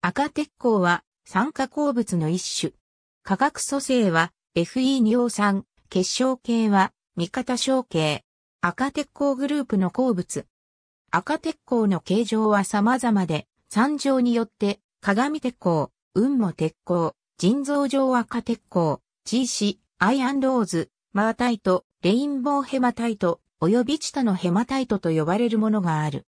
赤鉄鋼は酸化鉱物の一種。化学組成は FE 尿酸、結晶系は味方小系。赤鉄鋼グループの鉱物。赤鉄鋼の形状は様々で、産状によって、鏡鉄鋼、雲母鉄鋼、人造上赤鉄鋼、G c アイアンローズ、マータイト、レインボーヘマタイト、及びチタのヘマタイトと呼ばれるものがある。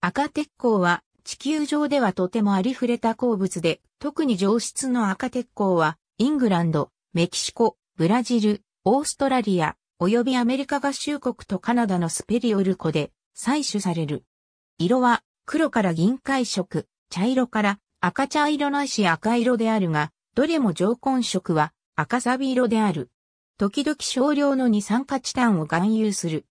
赤鉄鋼は地球上ではとてもありふれた鉱物で、特に上質の赤鉄鋼は、イングランド、メキシコ、ブラジル、オーストラリア、及びアメリカ合衆国とカナダのスペリオル湖で採取される。色は黒から銀灰色、茶色から赤茶色ないし赤色であるが、どれも上根色は赤サビ色である。時々少量の二酸化チタンを含有する。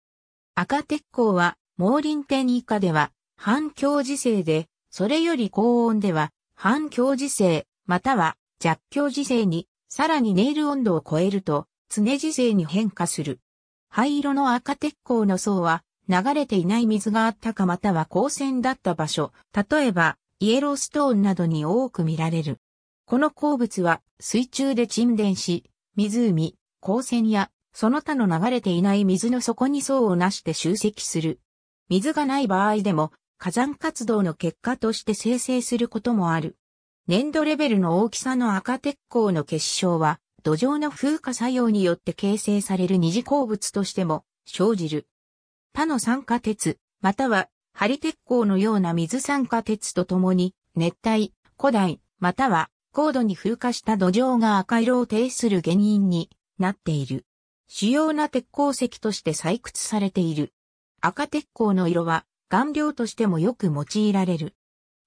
赤鉄鋼は、毛林天以下では反強磁性で、それより高温では、反強磁性、または弱強磁性に、さらにネイル温度を超えると、常磁性に変化する。灰色の赤鉄鋼の層は、流れていない水があったかまたは光線だった場所、例えば、イエローストーンなどに多く見られる。この鉱物は水中で沈殿し、湖、光線やその他の流れていない水の底に層をなして集積する。水がない場合でも火山活動の結果として生成することもある。粘土レベルの大きさの赤鉄鋼の結晶は、土壌の風化作用によって形成される二次鉱物としても生じる。他の酸化鉄、または、針鉄鋼のような水酸化鉄とともに、熱帯、古代、または、高度に風化した土壌が赤色を呈する原因になっている。主要な鉄鉱石として採掘されている。赤鉄鋼の色は顔料としてもよく用いられる。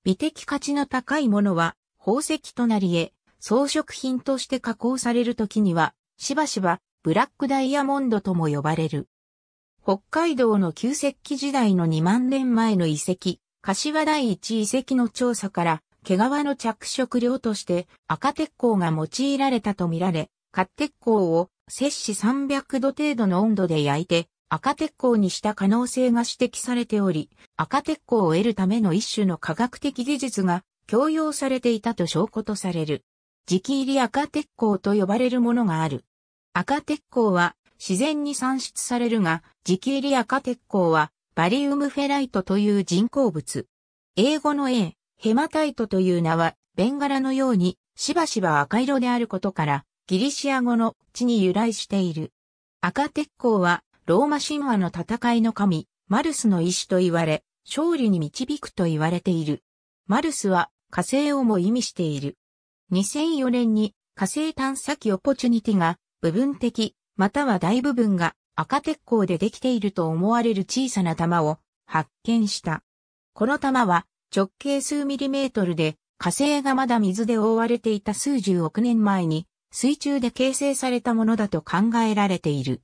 美的価値の高いものは宝石となり得、装飾品として加工される時には、しばしばブラックダイヤモンドとも呼ばれる。北海道の旧石器時代の2万年前の遺跡、柏第一遺跡の調査から、毛皮の着色料として赤鉄鋼が用いられたとみられ、褐鉄鋼を摂氏300度程度の温度で焼いて赤鉄鋼にした可能性が指摘されており、赤鉄鋼を得るための一種の科学的技術が強要されていたと証拠とされる。磁気入り赤鉄鋼と呼ばれるものがある。赤鉄鋼は自然に産出されるが、磁気入り赤鉄鋼はバリウムフェライトという人工物。英語の A、ヘマタイトという名は、ベンガラのようにしばしば赤色であることから、ギリシア語の地に由来している。赤鉄鋼はローマ神話の戦いの神、マルスの意志と言われ、勝利に導くと言われている。マルスは火星をも意味している。2004年に火星探査機オポチュニティが部分的または大部分が赤鉄鋼でできていると思われる小さな玉を発見した。この玉は直径数ミリメートルで火星がまだ水で覆われていた数十億年前に水中で形成されたものだと考えられている。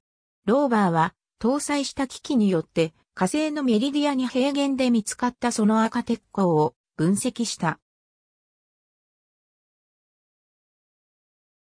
ローバーは搭載した機器によって火星のメリディアに平原で見つかったその赤鉄鋼を分析した。